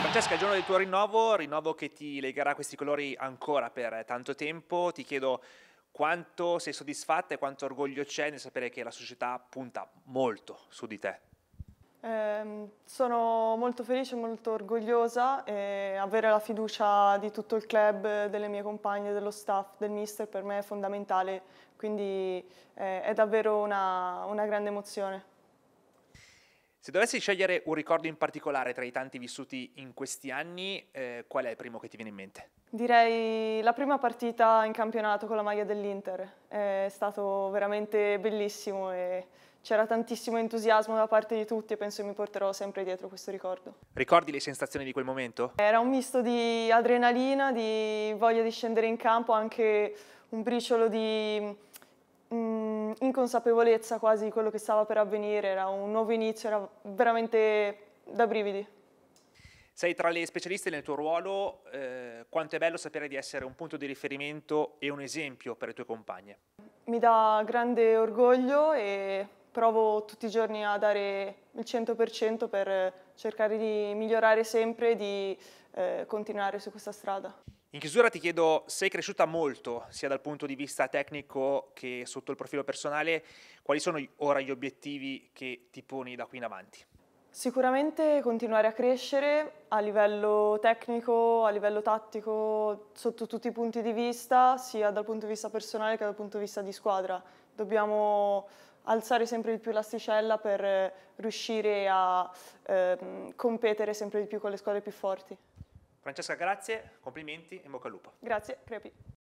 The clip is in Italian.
Francesca, il giorno del tuo rinnovo, rinnovo che ti legherà questi colori ancora per eh, tanto tempo, ti chiedo quanto sei soddisfatta e quanto orgoglio c'è nel sapere che la società punta molto su di te. Eh, sono molto felice, molto orgogliosa e avere la fiducia di tutto il club, delle mie compagne, dello staff, del mister per me è fondamentale, quindi eh, è davvero una, una grande emozione. Se dovessi scegliere un ricordo in particolare tra i tanti vissuti in questi anni, eh, qual è il primo che ti viene in mente? Direi la prima partita in campionato con la maglia dell'Inter. È stato veramente bellissimo e c'era tantissimo entusiasmo da parte di tutti e penso che mi porterò sempre dietro questo ricordo. Ricordi le sensazioni di quel momento? Era un misto di adrenalina, di voglia di scendere in campo, anche un briciolo di mh, mm, inconsapevolezza quasi di quello che stava per avvenire, era un nuovo inizio, era veramente da brividi. Sei tra le specialiste nel tuo ruolo, eh, quanto è bello sapere di essere un punto di riferimento e un esempio per le tue compagne. Mi dà grande orgoglio e provo tutti i giorni a dare il 100% per cercare di migliorare sempre e di eh, continuare su questa strada. In chiusura ti chiedo, sei cresciuta molto sia dal punto di vista tecnico che sotto il profilo personale, quali sono ora gli obiettivi che ti poni da qui in avanti? Sicuramente continuare a crescere a livello tecnico, a livello tattico, sotto tutti i punti di vista, sia dal punto di vista personale che dal punto di vista di squadra. Dobbiamo alzare sempre di più l'asticella per eh, riuscire a ehm, competere sempre di più con le squadre più forti. Francesca, grazie, complimenti e in bocca al lupo. Grazie, crepi.